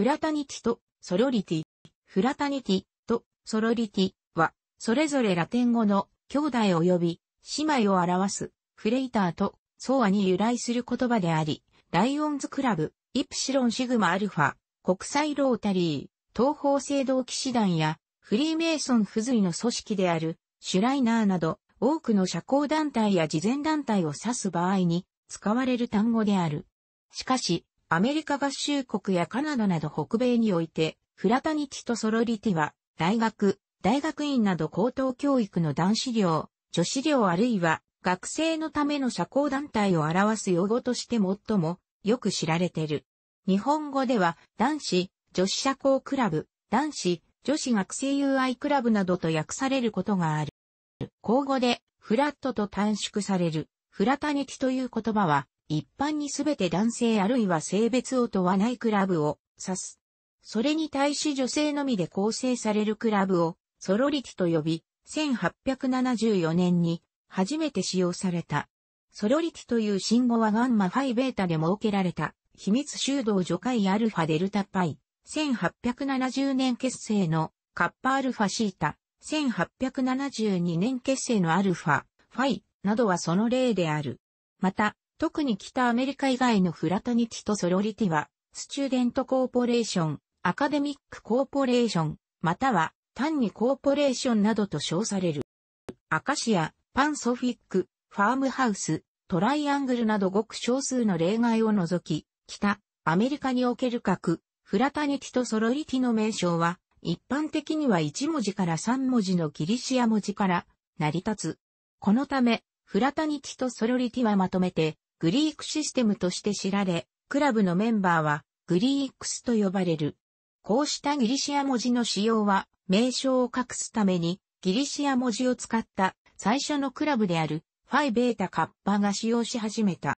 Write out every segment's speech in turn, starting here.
フラタニティとソロリティ。フラタニティとソロリティは、それぞれラテン語の兄弟及び姉妹を表すフレイターとソアに由来する言葉であり、ライオンズクラブ、イプシロンシグマアルファ、国際ロータリー、東方制堂騎士団やフリーメイソン付随の組織であるシュライナーなど多くの社交団体や慈善団体を指す場合に使われる単語である。しかし、アメリカ合衆国やカナダなど北米において、フラタニティとソロリティは、大学、大学院など高等教育の男子寮、女子寮あるいは学生のための社交団体を表す用語として最もよく知られている。日本語では男子、女子社交クラブ、男子、女子学生友愛クラブなどと訳されることがある。口語でフラットと短縮されるフラタニティという言葉は一般にすべて男性あるいは性別を問わないクラブを指す。それに対し女性のみで構成されるクラブをソロリティと呼び、1874年に初めて使用された。ソロリティという信号はガンマファイベータで設けられた秘密修道除会アルファデルタパイ。1870年結成のカッパアルファシータ。1872年結成のアルファ、ファイなどはその例である。また、特に北アメリカ以外のフラタニティとソロリティは、スチューデントコーポレーション、アカデミックコーポレーション、または単にコーポレーションなどと称される。アカシア、パンソフィック、ファームハウス、トライアングルなどごく少数の例外を除き、北、アメリカにおける各、フラタニティとソロリティの名称は、一般的には1文字から3文字のギリシア文字から成り立つ。このため、フラタニティとソロリティはまとめて、グリークシステムとして知られ、クラブのメンバーはグリークスと呼ばれる。こうしたギリシア文字の使用は、名称を隠すために、ギリシア文字を使った最初のクラブである、ファイベータカッパが使用し始めた。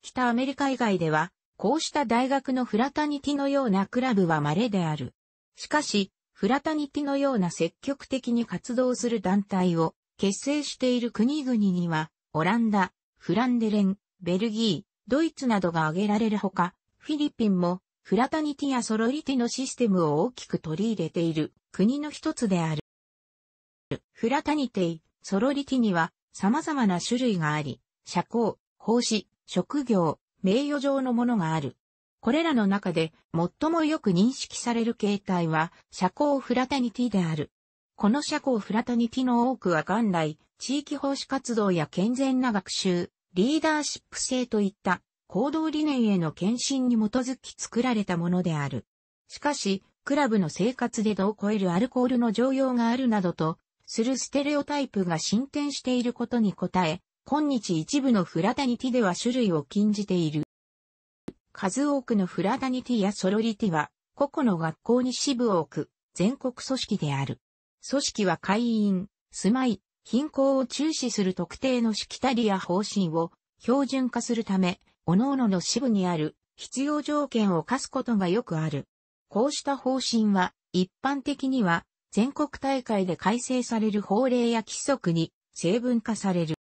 北アメリカ以外では、こうした大学のフラタニティのようなクラブは稀である。しかし、フラタニティのような積極的に活動する団体を結成している国々には、オランダ、フランデレン、ベルギー、ドイツなどが挙げられるほか、フィリピンもフラタニティやソロリティのシステムを大きく取り入れている国の一つである。フラタニティ、ソロリティには様々な種類があり、社交、奉仕、職業、名誉上のものがある。これらの中で最もよく認識される形態は社交フラタニティである。この社交フラタニティの多くは元来地域奉仕活動や健全な学習、リーダーシップ性といった行動理念への献身に基づき作られたものである。しかし、クラブの生活で度を超えるアルコールの常用があるなどと、するステレオタイプが進展していることに応え、今日一部のフラダニティでは種類を禁じている。数多くのフラダニティやソロリティは、個々の学校に支部を置く、全国組織である。組織は会員、住まい、貧困を注視する特定のしきたりや方針を標準化するため、各々の支部にある必要条件を課すことがよくある。こうした方針は一般的には全国大会で改正される法令や規則に成分化される。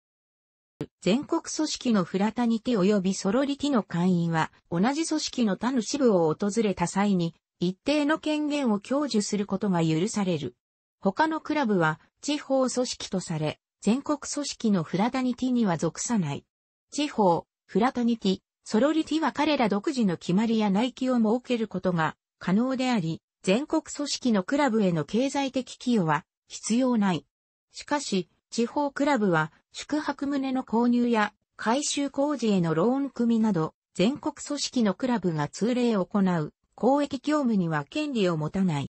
全国組織のフラタニティ及びソロリティの会員は同じ組織の他の支部を訪れた際に一定の権限を享受することが許される。他のクラブは地方組織とされ、全国組織のフラタニティには属さない。地方、フラタニティ、ソロリティは彼ら独自の決まりや内規を設けることが可能であり、全国組織のクラブへの経済的寄与は必要ない。しかし、地方クラブは宿泊棟の購入や改修工事へのローン組など、全国組織のクラブが通例を行う公益業務には権利を持たない。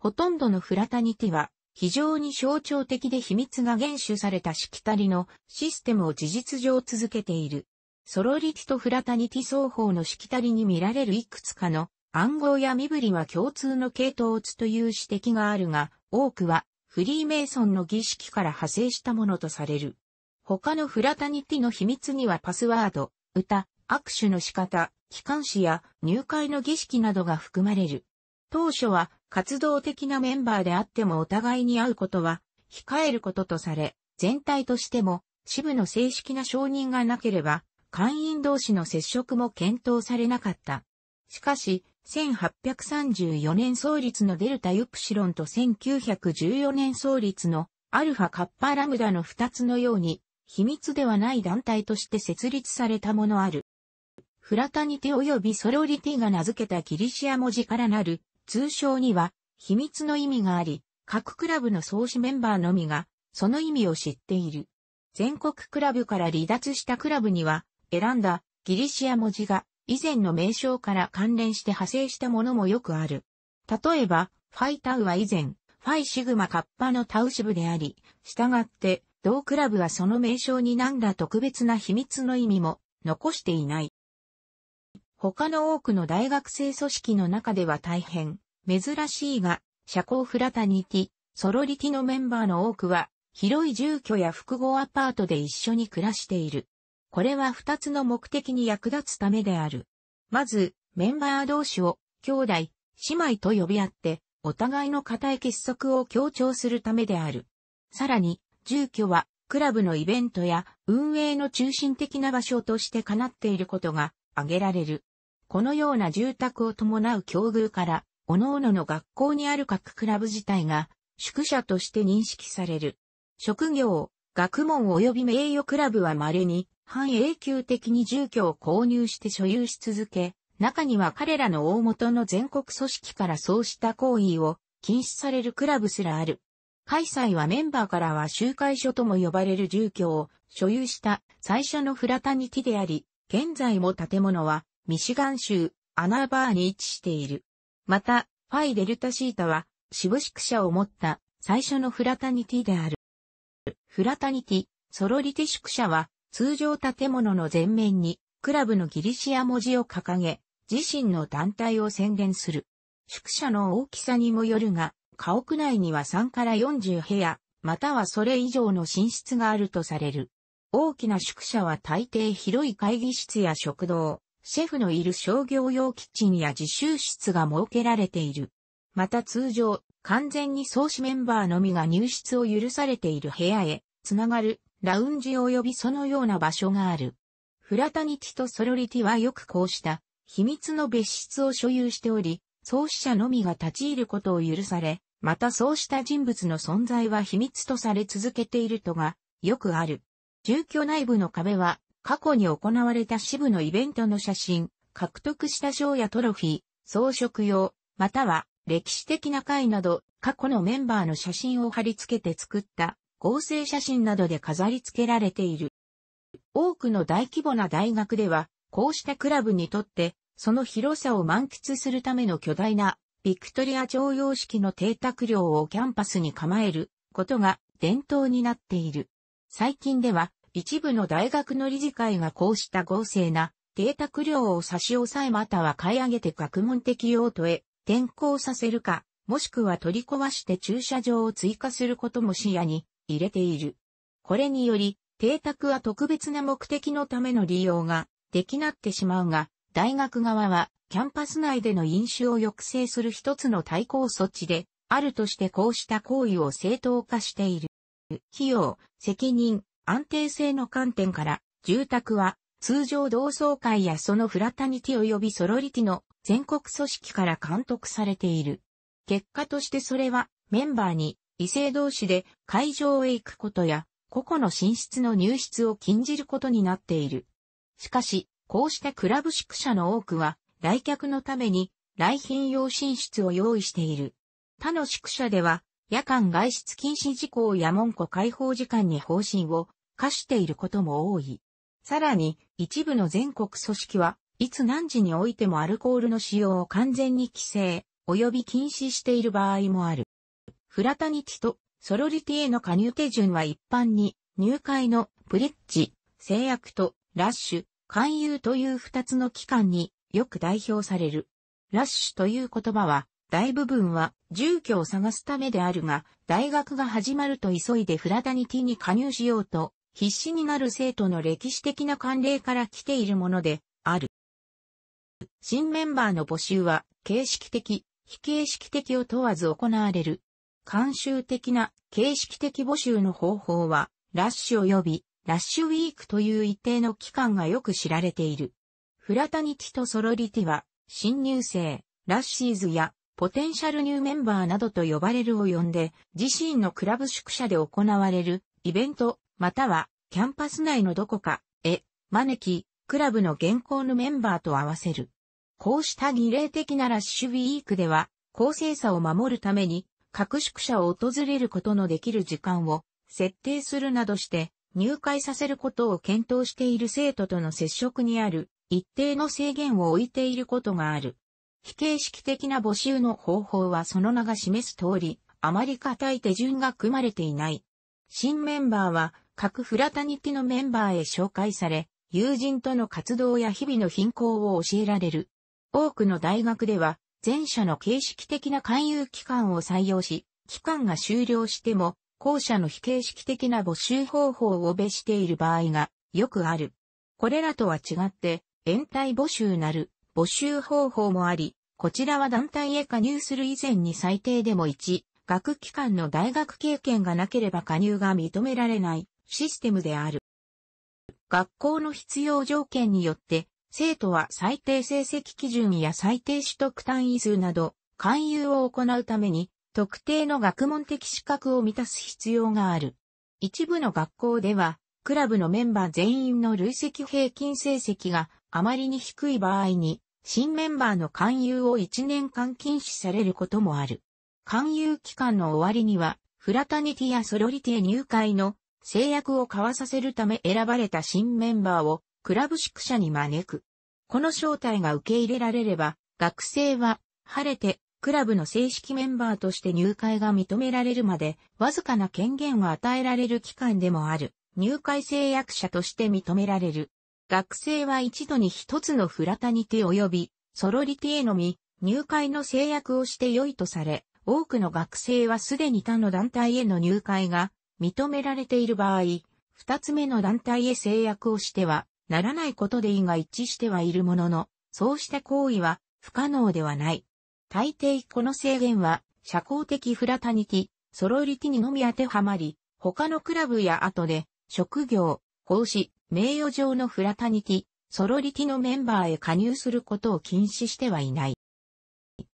ほとんどのフラタニティは非常に象徴的で秘密が厳守されたしきたりのシステムを事実上続けている。ソロリティとフラタニティ双方のしきたりに見られるいくつかの暗号や身振りは共通の系統をつという指摘があるが、多くはフリーメイソンの儀式から派生したものとされる。他のフラタニティの秘密にはパスワード、歌、握手の仕方、機関士や入会の儀式などが含まれる。当初は活動的なメンバーであってもお互いに会うことは、控えることとされ、全体としても、支部の正式な承認がなければ、会員同士の接触も検討されなかった。しかし、1834年創立のデルタユプシロンと1914年創立のアルファカッパラムダの2つのように、秘密ではない団体として設立されたものある。フラタニテ及びソロリティが名付けたギリシア文字からなる通称には秘密の意味があり、各クラブの創始メンバーのみがその意味を知っている。全国クラブから離脱したクラブには選んだギリシア文字が以前の名称から関連して派生したものもよくある。例えば、ファイタウは以前、ファイシグマカッパのタウシブであり、従って同クラブはその名称に何ら特別な秘密の意味も残していない。他の多くの大学生組織の中では大変珍しいが、社交フラタニティ、ソロリティのメンバーの多くは、広い住居や複合アパートで一緒に暮らしている。これは二つの目的に役立つためである。まず、メンバー同士を、兄弟、姉妹と呼び合って、お互いの固い結束を強調するためである。さらに、住居は、クラブのイベントや運営の中心的な場所として叶っていることが挙げられる。このような住宅を伴う境遇から、各々の学校にある各クラブ自体が、宿舎として認識される。職業、学問及び名誉クラブは稀に、半永久的に住居を購入して所有し続け、中には彼らの大元の全国組織からそうした行為を禁止されるクラブすらある。開催はメンバーからは集会所とも呼ばれる住居を所有した最初のフラタニティであり、現在も建物は、ミシガン州、アナーバーに位置している。また、ファイ・デルタシータは、渋宿舎を持った最初のフラタニティである。フラタニティ、ソロリティ宿舎は、通常建物の前面に、クラブのギリシア文字を掲げ、自身の団体を宣伝する。宿舎の大きさにもよるが、家屋内には3から40部屋、またはそれ以上の寝室があるとされる。大きな宿舎は大抵広い会議室や食堂、シェフのいる商業用キッチンや自習室が設けられている。また通常、完全に創始メンバーのみが入室を許されている部屋へ、つながる、ラウンジ及びそのような場所がある。フラタニティとソロリティはよくこうした、秘密の別室を所有しており、創始者のみが立ち入ることを許され、またそうした人物の存在は秘密とされ続けているとが、よくある。住居内部の壁は、過去に行われた支部のイベントの写真、獲得した賞やトロフィー、装飾用、または歴史的な会など、過去のメンバーの写真を貼り付けて作った合成写真などで飾り付けられている。多くの大規模な大学では、こうしたクラブにとって、その広さを満喫するための巨大なビクトリア朝用式の邸宅寮をキャンパスに構えることが伝統になっている。最近では、一部の大学の理事会がこうした合成な、邸宅料を差し押さえまたは買い上げて学問的用途へ転校させるか、もしくは取り壊して駐車場を追加することも視野に入れている。これにより、邸宅は特別な目的のための利用ができなってしまうが、大学側はキャンパス内での飲酒を抑制する一つの対抗措置であるとしてこうした行為を正当化している。費用、責任、安定性の観点から、住宅は通常同窓会やそのフラタニティ及びソロリティの全国組織から監督されている。結果としてそれはメンバーに異性同士で会場へ行くことや個々の寝室の入室を禁じることになっている。しかし、こうしたクラブ宿舎の多くは来客のために来賓用寝室を用意している。他の宿舎では夜間外出禁止事項や門戸開放時間に方針を課していることも多い。さらに、一部の全国組織は、いつ何時においてもアルコールの使用を完全に規制、及び禁止している場合もある。フラタニティとソロリティへの加入手順は一般に、入会のプリッジ、制約とラッシュ、勧誘という二つの期間によく代表される。ラッシュという言葉は、大部分は住居を探すためであるが、大学が始まると急いでフラダニティに加入しようと、必死になる生徒の歴史的な慣例から来ているもので、ある。新メンバーの募集は、形式的、非形式的を問わず行われる。慣習的な形式的募集の方法は、ラッシュ及び、ラッシュウィークという一定の期間がよく知られている。フラタニティとソロリティは、新入生、ラッシーズやポテンシャルニューメンバーなどと呼ばれるを呼んで、自身のクラブ宿舎で行われるイベント、またはキャンパス内のどこかへ招き、クラブの現行のメンバーと合わせる。こうした儀礼的なラッシュウィークでは、公正さを守るために、各宿舎を訪れることのできる時間を設定するなどして、入会させることを検討している生徒との接触にある一定の制限を置いていることがある。非形式的な募集の方法はその名が示す通り、あまり固い手順が組まれていない。新メンバーは各フラタニティのメンバーへ紹介され、友人との活動や日々の貧困を教えられる。多くの大学では、前者の形式的な勧誘機関を採用し、期間が終了しても、後者の非形式的な募集方法をべしている場合がよくある。これらとは違って、延滞募集なる募集方法もあり、こちらは団体へ加入する以前に最低でも1、学機関の大学経験がなければ加入が認められないシステムである。学校の必要条件によって、生徒は最低成績基準や最低取得単位数など、勧誘を行うために、特定の学問的資格を満たす必要がある。一部の学校では、クラブのメンバー全員の累積平均成績があまりに低い場合に、新メンバーの勧誘を1年間禁止されることもある。勧誘期間の終わりには、フラタニティやソロリティ入会の制約を交わさせるため選ばれた新メンバーをクラブ宿舎に招く。この招待が受け入れられれば、学生は晴れてクラブの正式メンバーとして入会が認められるまで、わずかな権限を与えられる期間でもある、入会制約者として認められる。学生は一度に一つのフラタニティ及び、ソロリティへのみ、入会の制約をして良いとされ、多くの学生はすでに他の団体への入会が認められている場合、二つ目の団体へ制約をしてはならないことで意が一致してはいるものの、そうした行為は不可能ではない。大抵この制限は社交的フラタニティ、ソロリティにのみ当てはまり、他のクラブや後で職業、奉仕、名誉上のフラタニティ、ソロリティのメンバーへ加入することを禁止してはいない。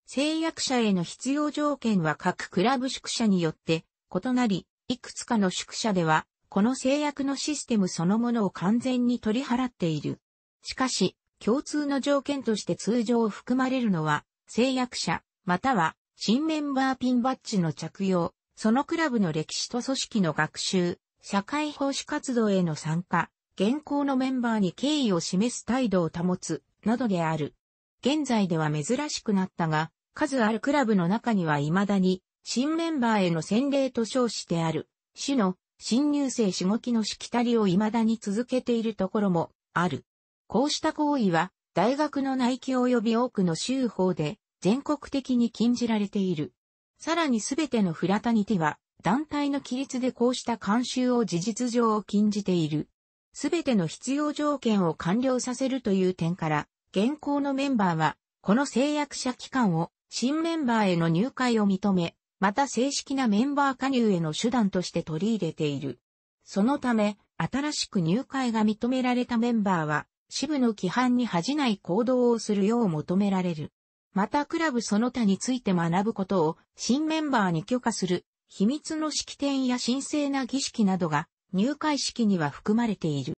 制約者への必要条件は各クラブ宿舎によって異なり、いくつかの宿舎では、この制約のシステムそのものを完全に取り払っている。しかし、共通の条件として通常含まれるのは、制約者、または新メンバーピンバッジの着用、そのクラブの歴史と組織の学習、社会奉仕活動への参加、現行のメンバーに敬意を示す態度を保つ、などである。現在では珍しくなったが、数あるクラブの中には未だに、新メンバーへの洗礼と称してある、主の新入生しごきのしきたりを未だに続けているところもある。こうした行為は、大学の内規及び多くの州法で、全国的に禁じられている。さらにすべてのフラタニティは、団体の規律でこうした慣習を事実上禁じている。すべての必要条件を完了させるという点から、現行のメンバーは、この制約者機関を新メンバーへの入会を認め、また正式なメンバー加入への手段として取り入れている。そのため、新しく入会が認められたメンバーは、支部の規範に恥じない行動をするよう求められる。またクラブその他について学ぶことを新メンバーに許可する秘密の式典や神聖な儀式などが入会式には含まれている。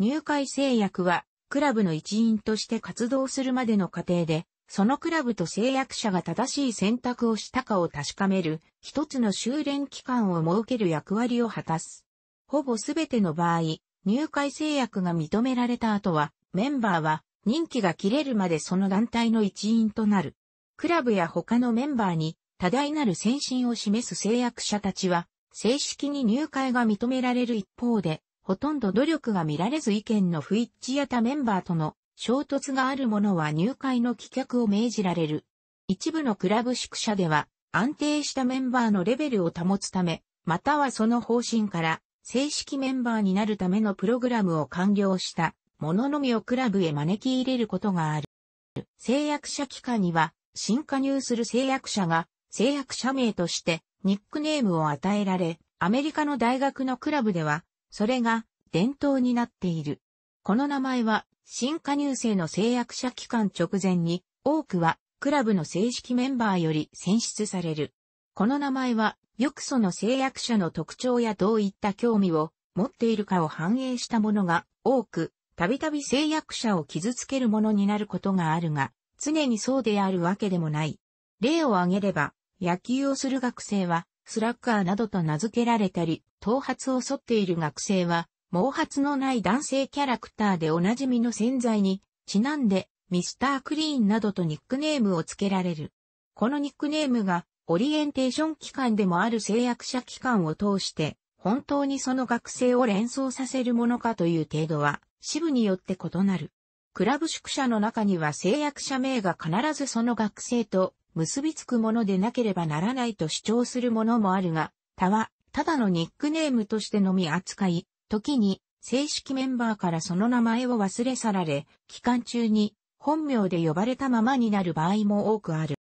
入会制約は、クラブの一員として活動するまでの過程で、そのクラブと制約者が正しい選択をしたかを確かめる、一つの修練期間を設ける役割を果たす。ほぼすべての場合、入会制約が認められた後は、メンバーは任期が切れるまでその団体の一員となる。クラブや他のメンバーに多大なる先進を示す制約者たちは、正式に入会が認められる一方で、ほとんど努力が見られず意見の不一致や他メンバーとの衝突があるものは入会の棄却を命じられる。一部のクラブ宿舎では安定したメンバーのレベルを保つため、またはその方針から正式メンバーになるためのプログラムを完了したもののみをクラブへ招き入れることがある。制約者機関には新加入する制約者が制約者名としてニックネームを与えられ、アメリカの大学のクラブでは、それが伝統になっている。この名前は、新加入生の制約者期間直前に、多くはクラブの正式メンバーより選出される。この名前は、よくその制約者の特徴やどういった興味を持っているかを反映したものが多く、たびたび制約者を傷つけるものになることがあるが、常にそうであるわけでもない。例を挙げれば、野球をする学生は、スラッガーなどと名付けられたり、頭髪を剃っている学生は、毛髪のない男性キャラクターでおなじみの潜在に、ちなんで、ミスタークリーンなどとニックネームを付けられる。このニックネームが、オリエンテーション機関でもある制約者機関を通して、本当にその学生を連想させるものかという程度は、支部によって異なる。クラブ宿舎の中には制約者名が必ずその学生と結びつくものでなければならないと主張するものもあるが、他は、ただのニックネームとしてのみ扱い、時に、正式メンバーからその名前を忘れ去られ、期間中に、本名で呼ばれたままになる場合も多くある。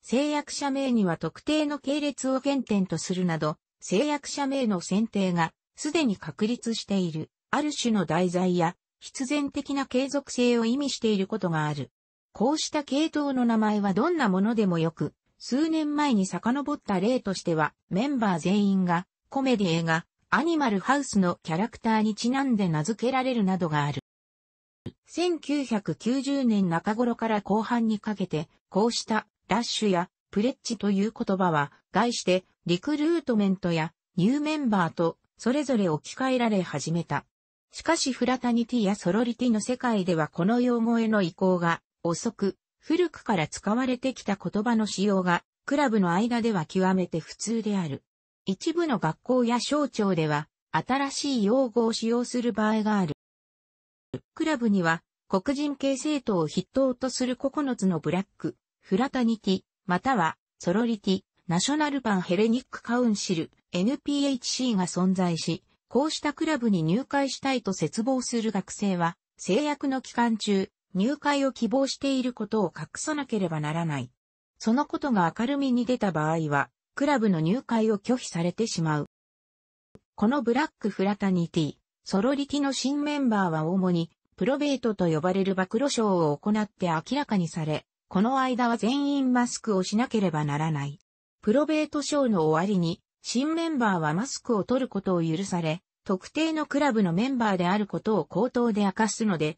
制約者名には特定の系列を原点とするなど、制約者名の選定が、すでに確立している、ある種の題材や、必然的な継続性を意味していることがある。こうした系統の名前はどんなものでもよく、数年前に遡った例としては、メンバー全員が、コメディ映画、アニマルハウスのキャラクターにちなんで名付けられるなどがある。1990年中頃から後半にかけて、こうしたラッシュやプレッチという言葉は、概して、リクルートメントやニューメンバーと、それぞれ置き換えられ始めた。しかしフラタニティやソロリティの世界ではこの用語への移行が遅く、古くから使われてきた言葉の使用が、クラブの間では極めて普通である。一部の学校や省庁では、新しい用語を使用する場合がある。クラブには、黒人系政党を筆頭とする9つのブラック、フラタニティ、または、ソロリティ、ナショナルパンヘレニックカウンシル、NPHC が存在し、こうしたクラブに入会したいと絶望する学生は、制約の期間中、入会を希望していることを隠さなければならない。そのことが明るみに出た場合は、クラブの入会を拒否されてしまう。このブラックフラタニティ、ソロリティの新メンバーは主に、プロベートと呼ばれる暴露賞を行って明らかにされ、この間は全員マスクをしなければならない。プロベート賞の終わりに、新メンバーはマスクを取ることを許され、特定のクラブのメンバーであることを口頭で明かすので、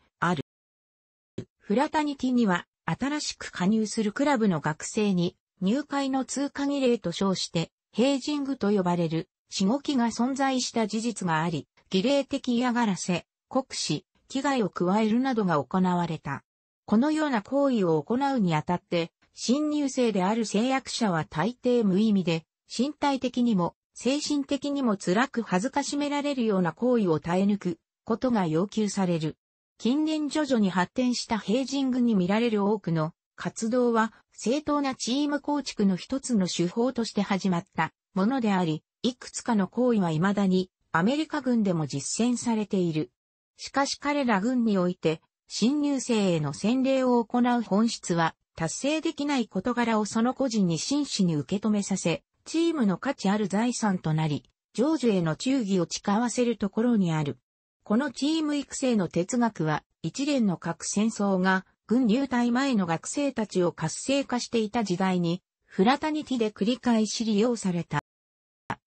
フラタニティには、新しく加入するクラブの学生に、入会の通過儀礼と称して、ヘイジングと呼ばれる、しごきが存在した事実があり、儀礼的嫌がらせ、酷使、危害を加えるなどが行われた。このような行為を行うにあたって、新入生である制約者は大抵無意味で、身体的にも、精神的にも辛く恥ずかしめられるような行為を耐え抜くことが要求される。近年徐々に発展したヘイジングに見られる多くの活動は正当なチーム構築の一つの手法として始まったものであり、いくつかの行為は未だにアメリカ軍でも実践されている。しかし彼ら軍において、新入生への洗礼を行う本質は、達成できない事柄をその個人に真摯に受け止めさせ、チームの価値ある財産となり、成就への忠義を誓わせるところにある。このチーム育成の哲学は、一連の核戦争が、軍入隊前の学生たちを活性化していた時代に、フラタニティで繰り返し利用された。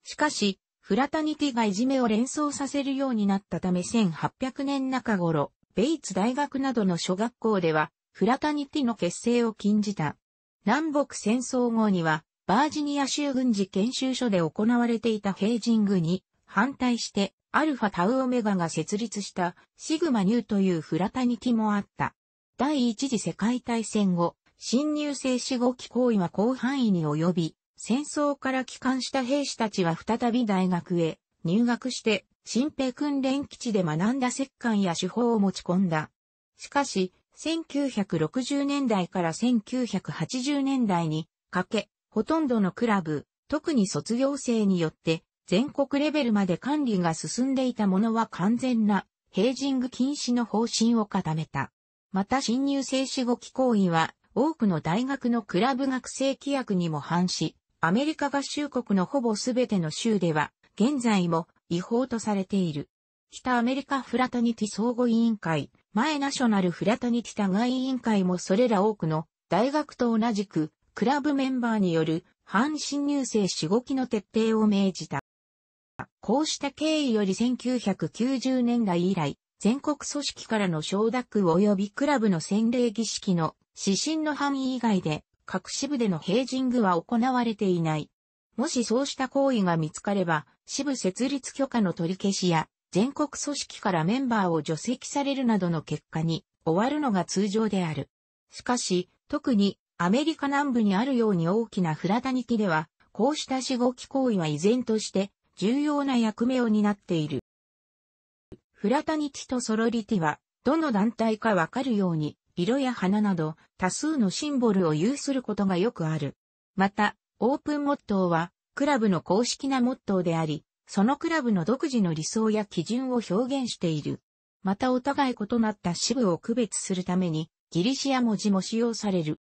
しかし、フラタニティがいじめを連想させるようになったため1800年中頃、ベイツ大学などの小学校では、フラタニティの結成を禁じた。南北戦争後には、バージニア州軍事研修所で行われていたヘイジングに反対して、アルファタウオメガが設立したシグマニューというフラタニティもあった。第一次世界大戦後、新入生死後期行為は広範囲に及び、戦争から帰還した兵士たちは再び大学へ入学して、新兵訓練基地で学んだ石棺や手法を持ち込んだ。しかし、1960年代から1980年代にかけ、ほとんどのクラブ、特に卒業生によって全国レベルまで管理が進んでいたものは完全なヘイジング禁止の方針を固めた。また新入生死後期行為は多くの大学のクラブ学生規約にも反し、アメリカ合衆国のほぼ全ての州では現在も違法とされている。北アメリカフラタニティ相互委員会、前ナショナルフラタニティ互い委員会もそれら多くの大学と同じくクラブメンバーによる反侵入性死後期の徹底を命じた。こうした経緯より1990年代以来、全国組織からの承諾及びクラブの洗礼儀式の指針の範囲以外で、各支部でのヘージングは行われていない。もしそうした行為が見つかれば、支部設立許可の取り消しや、全国組織からメンバーを除籍されるなどの結果に終わるのが通常である。しかし、特にアメリカ南部にあるように大きなフラタニティでは、こうした死後期行為は依然として重要な役目を担っている。フラタニティとソロリティは、どの団体かわかるように、色や花など多数のシンボルを有することがよくある。また、オープンモットーは、クラブの公式なモットーであり、そのクラブの独自の理想や基準を表現している。またお互い異なった支部を区別するために、ギリシア文字も使用される。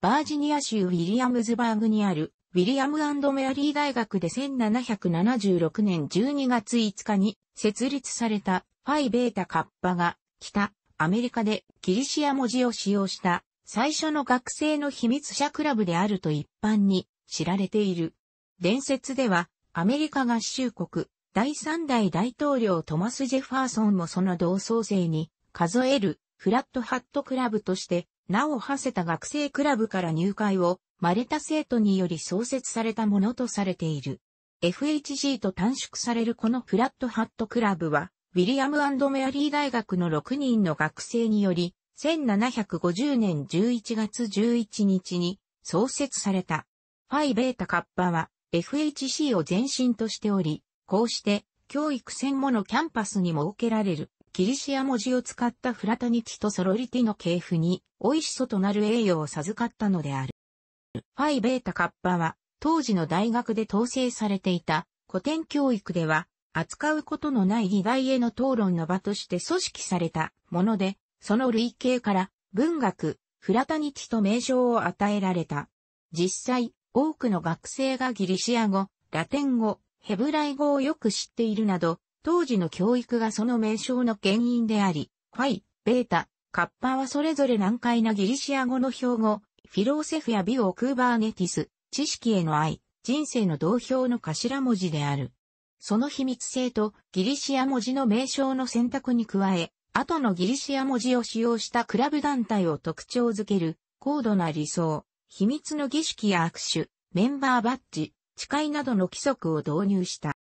バージニア州ウィリアムズバーグにあるウィリアムメアリー大学で1776年12月5日に設立されたファイベータカッパが北アメリカでギリシア文字を使用した最初の学生の秘密者クラブであると一般に知られている。伝説ではアメリカ合衆国第3代大統領トマス・ジェファーソンもその同窓生に数えるフラットハットクラブとしてなお馳せた学生クラブから入会を、まれた生徒により創設されたものとされている。FHG と短縮されるこのフラットハットクラブは、ウィリアムメアリー大学の6人の学生により、1750年11月11日に創設された。ファイベータカッパは FHC を前身としており、こうして教育専門のキャンパスに設けられるギリシア文字を使ったフラタニチとソロリティの系譜に、オイシソとなる栄誉を授かったのである。ファイベータカッパは、当時の大学で統制されていた古典教育では、扱うことのない議題への討論の場として組織されたもので、その類型から文学、フラタニチと名称を与えられた。実際、多くの学生がギリシア語、ラテン語、ヘブライ語をよく知っているなど、当時の教育がその名称の原因であり、ファイ、ベータ、カッパはそれぞれ難解なギリシア語の標語、フィローセフやビオ・クーバーネティス、知識への愛、人生の同票の頭文字である。その秘密性とギリシア文字の名称の選択に加え、後のギリシア文字を使用したクラブ団体を特徴づける、高度な理想、秘密の儀式や握手、メンバーバッジ、誓いなどの規則を導入した。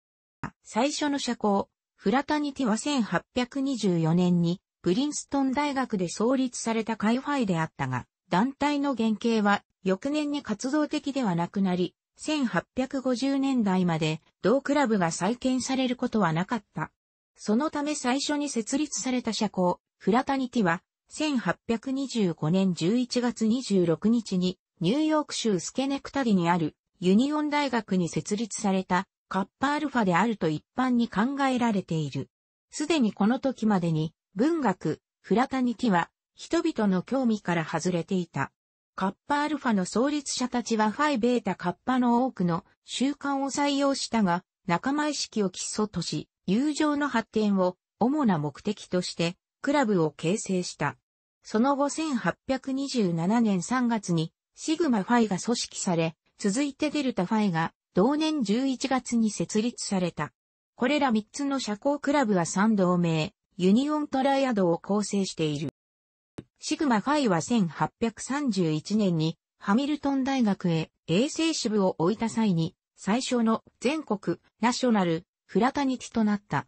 最初の社交、フラタニティは1824年にプリンストン大学で創立された会ファイであったが、団体の原型は翌年に活動的ではなくなり、1850年代まで同クラブが再建されることはなかった。そのため最初に設立された社交、フラタニティは、1825年11月26日にニューヨーク州スケネクタリにあるユニオン大学に設立されたカッパアルファであると一般に考えられている。すでにこの時までに、文学、フラタニティは、人々の興味から外れていた。カッパアルファの創立者たちはファイベータカッパの多くの習慣を採用したが、仲間意識を基礎とし、友情の発展を主な目的として、クラブを形成した。その後1827年3月に、シグマファイが組織され、続いてデルタファイが同年11月に設立された。これら3つの社交クラブは3同盟、ユニオントライアドを構成している。シグマファイは1831年にハミルトン大学へ衛生支部を置いた際に最初の全国ナショナルフラタニティとなった。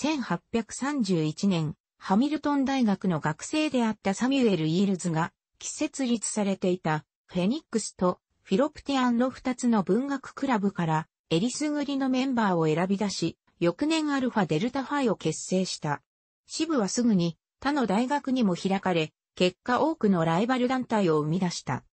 1831年、ハミルトン大学の学生であったサミュエル・イールズが、既設立されていたフェニックスとフィロプティアンの2つの文学クラブから、えりすぐりのメンバーを選び出し、翌年アルファデルタファイを結成した。支部はすぐに他の大学にも開かれ、結果多くのライバル団体を生み出した。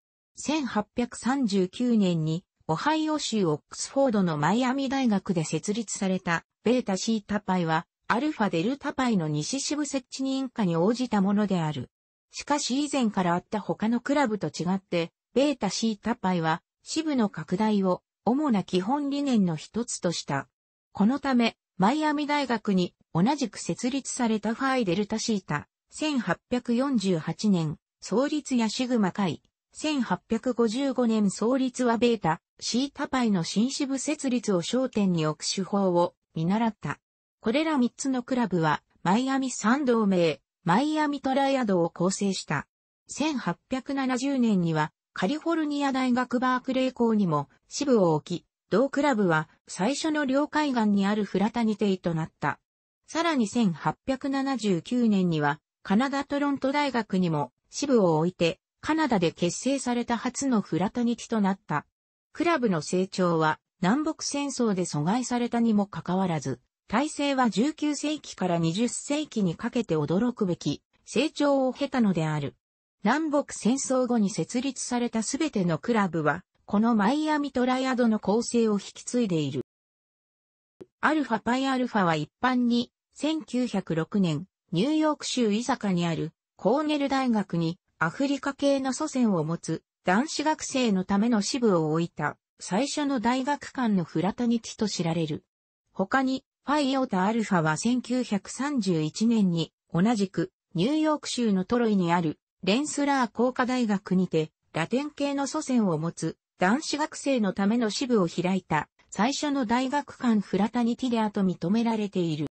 1839年に、オハイオ州オックスフォードのマイアミ大学で設立された、ベータシータパイは、アルファデルタパイの西支部設置認可に応じたものである。しかし以前からあった他のクラブと違って、ベータシータパイは支部の拡大を主な基本理念の一つとした。このため、マイアミ大学に同じく設立されたファイデルタシータ、1848年、創立やシグマ会、1855年創立はベータ、シータパイの新支部設立を焦点に置く手法を見習った。これら3つのクラブは、マイアミ三同盟、マイアミトライアドを構成した。1870年には、カリフォルニア大学バークレー校にも支部を置き、同クラブは最初の領海岸にあるフラタニティとなった。さらに1879年にはカナダトロント大学にも支部を置いてカナダで結成された初のフラタニティとなった。クラブの成長は南北戦争で阻害されたにもかかわらず、体制は19世紀から20世紀にかけて驚くべき成長を経たのである。南北戦争後に設立されたすべてのクラブは、このマイアミトライアドの構成を引き継いでいる。アルファパイアルファは一般に、1906年、ニューヨーク州イ坂カにあるコーネル大学にアフリカ系の祖先を持つ男子学生のための支部を置いた最初の大学間のフラタニティと知られる。他に、ファイオータアルファは1931年に同じくニューヨーク州のトロイにあるレンスラー工科大学にて、ラテン系の祖先を持つ男子学生のための支部を開いた最初の大学間フラタニティレアと認められている。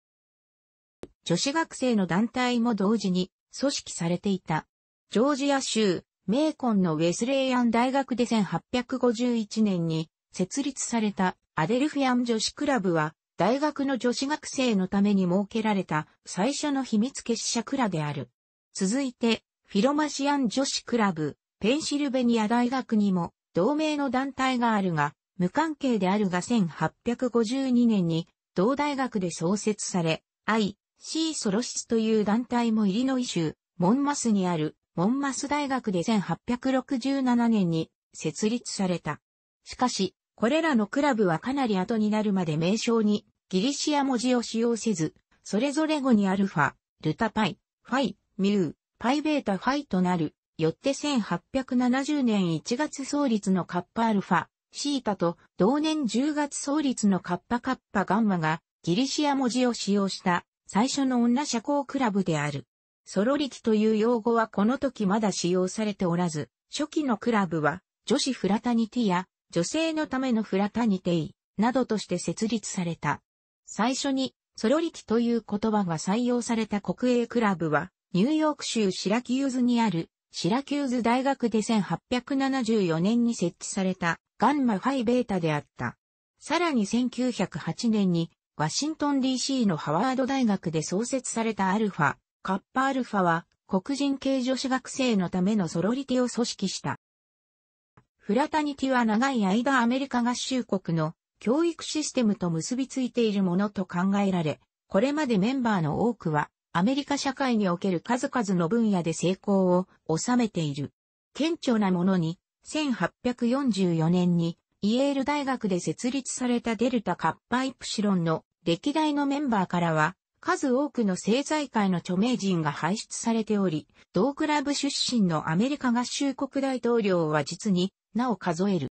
女子学生の団体も同時に組織されていた。ジョージア州、メーコンのウェスレイアン大学で1851年に設立されたアデルフィアン女子クラブは大学の女子学生のために設けられた最初の秘密結社クラである。続いてフィロマシアン女子クラブ、ペンシルベニア大学にも同盟の団体があるが、無関係であるが1852年に同大学で創設され、I.C. ソロシスという団体もイリノイ州、モンマスにあるモンマス大学で1867年に設立された。しかし、これらのクラブはかなり後になるまで名称にギリシア文字を使用せず、それぞれ語にアルファ、ルタパイ、ファイ、ミュー、パイベータファイとなる、よって1870年1月創立のカッパアルファ、シータと同年10月創立のカッパカッパガンマがギリシア文字を使用した最初の女社交クラブである。ソロリキという用語はこの時まだ使用されておらず、初期のクラブは女子フラタニティや女性のためのフラタニティなどとして設立された。最初にソロリキという言葉が採用された国営クラブはニューヨーク州シラキューズにあるシラキューズ大学で1874年に設置されたガンマファイベータであった。さらに1908年にワシントン DC のハワード大学で創設されたアルファ、カッパアルファは黒人系女子学生のためのソロリティを組織した。フラタニティは長い間アメリカ合衆国の教育システムと結びついているものと考えられ、これまでメンバーの多くはアメリカ社会における数々の分野で成功を収めている。顕著なものに、1844年にイエール大学で設立されたデルタカッパイプシロンの歴代のメンバーからは、数多くの政財界の著名人が輩出されており、同クラブ出身のアメリカ合衆国大統領は実になお数える。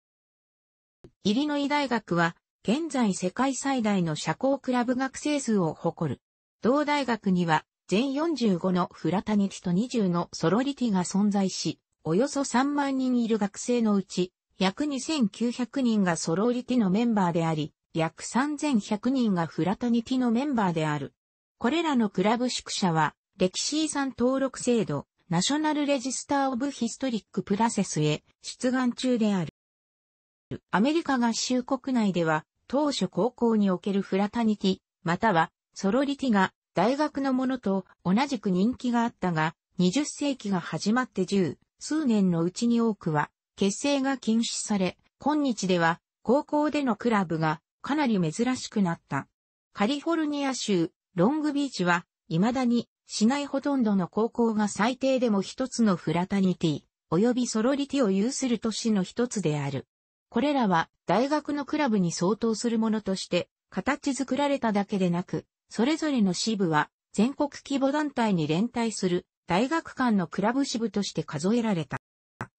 イリノイ大学は、現在世界最大の社交クラブ学生数を誇る。同大学には全45のフラタニティと20のソロリティが存在し、およそ3万人いる学生のうち、約2900人がソロリティのメンバーであり、約3100人がフラタニティのメンバーである。これらのクラブ宿舎は、歴史遺産登録制度、ナショナルレジスターオブヒストリックプラセスへ出願中である。アメリカ合衆国内では、当初高校におけるフラタニティ、またはソロリティが大学のものと同じく人気があったが、20世紀が始まって10数年のうちに多くは結成が禁止され、今日では高校でのクラブがかなり珍しくなった。カリフォルニア州ロングビーチは未だに市内ほとんどの高校が最低でも一つのフラタニティ、及びソロリティを有する都市の一つである。これらは大学のクラブに相当するものとして形作られただけでなく、それぞれの支部は全国規模団体に連帯する大学間のクラブ支部として数えられた。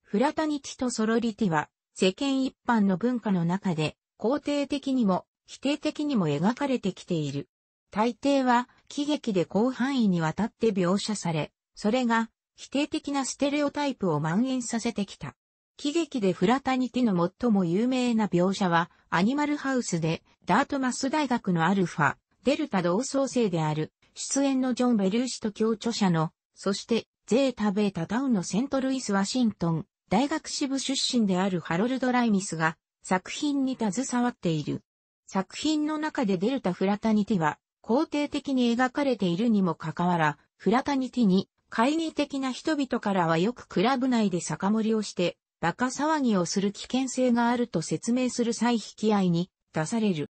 フラタニティとソロリティは世間一般の文化の中で肯定的にも否定的にも描かれてきている。大抵は喜劇で広範囲にわたって描写され、それが否定的なステレオタイプを蔓延させてきた。喜劇でフラタニティの最も有名な描写はアニマルハウスでダートマス大学のアルファデルタ同窓生である、出演のジョン・ベルーシと共著者の、そして、ゼータ・ベータ・タウンのセントルイス・ワシントン、大学支部出身であるハロルド・ライミスが、作品に携わっている。作品の中でデルタ・フラタニティは、肯定的に描かれているにもかかわら、フラタニティに、懐疑的な人々からはよくクラブ内で酒盛りをして、バカ騒ぎをする危険性があると説明する際引き合いに出される。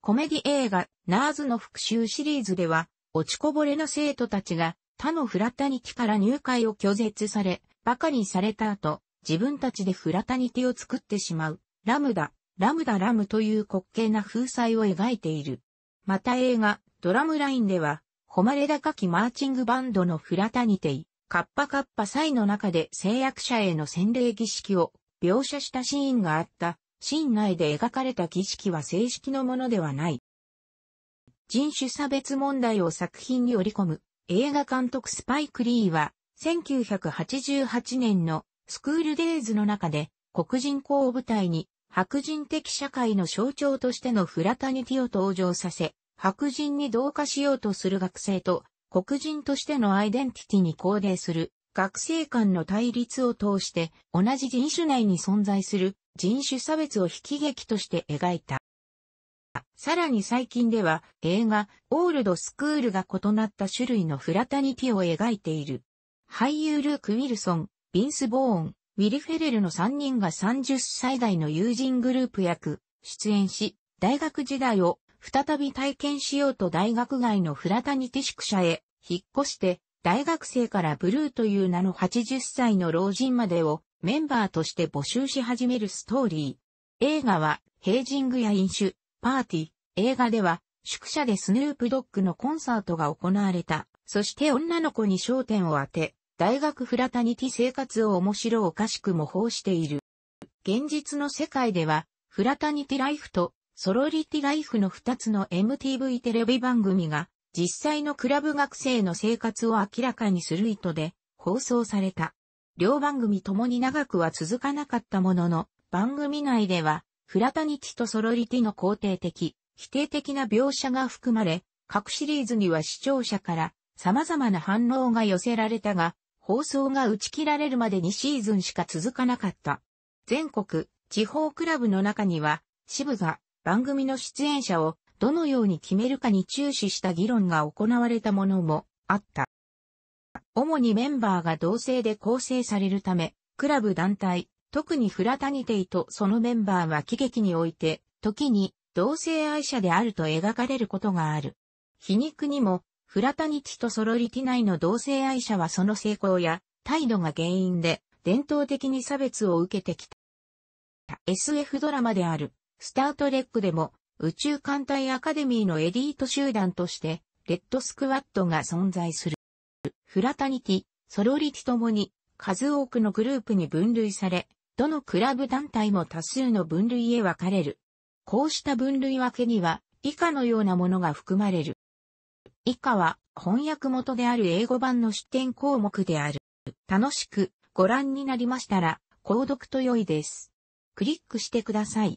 コメディ映画、ナーズの復讐シリーズでは、落ちこぼれな生徒たちが他のフラタニティから入会を拒絶され、馬鹿にされた後、自分たちでフラタニティを作ってしまう、ラムダ、ラムダラムという滑稽な風彩を描いている。また映画、ドラムラインでは、誉れ高きマーチングバンドのフラタニティ、カッパカッパ祭の中で制約者への洗礼儀式を描写したシーンがあった神内で描かれた儀式は正式のものではない。人種差別問題を作品に織り込む映画監督スパイク・リーは1988年のスクールデイズの中で黒人公を舞台に白人的社会の象徴としてのフラタニティを登場させ白人に同化しようとする学生と黒人としてのアイデンティティに肯定する学生間の対立を通して同じ人種内に存在する人種差別を悲劇として描いた。さらに最近では映画オールドスクールが異なった種類のフラタニティを描いている。俳優ルーク・ウィルソン、ビンス・ボーン、ウィル・フェレルの3人が30歳代の友人グループ役、出演し、大学時代を再び体験しようと大学外のフラタニティ宿舎へ引っ越して、大学生からブルーという名の80歳の老人までをメンバーとして募集し始めるストーリー。映画は、ヘイジングや飲酒、パーティー、映画では、宿舎でスヌープドッグのコンサートが行われた。そして女の子に焦点を当て、大学フラタニティ生活を面白おかしく模倣している。現実の世界では、フラタニティライフとソロリティライフの2つの MTV テレビ番組が、実際のクラブ学生の生活を明らかにする意図で放送された。両番組ともに長くは続かなかったものの、番組内では、フラタニティとソロリティの肯定的、否定的な描写が含まれ、各シリーズには視聴者から様々な反応が寄せられたが、放送が打ち切られるまで2シーズンしか続かなかった。全国、地方クラブの中には、支部が番組の出演者をどのように決めるかに注視した議論が行われたものもあった。主にメンバーが同性で構成されるため、クラブ団体、特にフラタニテイとそのメンバーは喜劇において、時に同性愛者であると描かれることがある。皮肉にも、フラタニティとソロリティ内の同性愛者はその成功や態度が原因で伝統的に差別を受けてきた。SF ドラマであるスタートレックでも宇宙艦隊アカデミーのエリート集団としてレッドスクワットが存在する。フラタニティ、ソロリティともに数多くのグループに分類され、どのクラブ団体も多数の分類へ分かれる。こうした分類分けには以下のようなものが含まれる。以下は翻訳元である英語版の出典項目である。楽しくご覧になりましたら、購読と良いです。クリックしてください。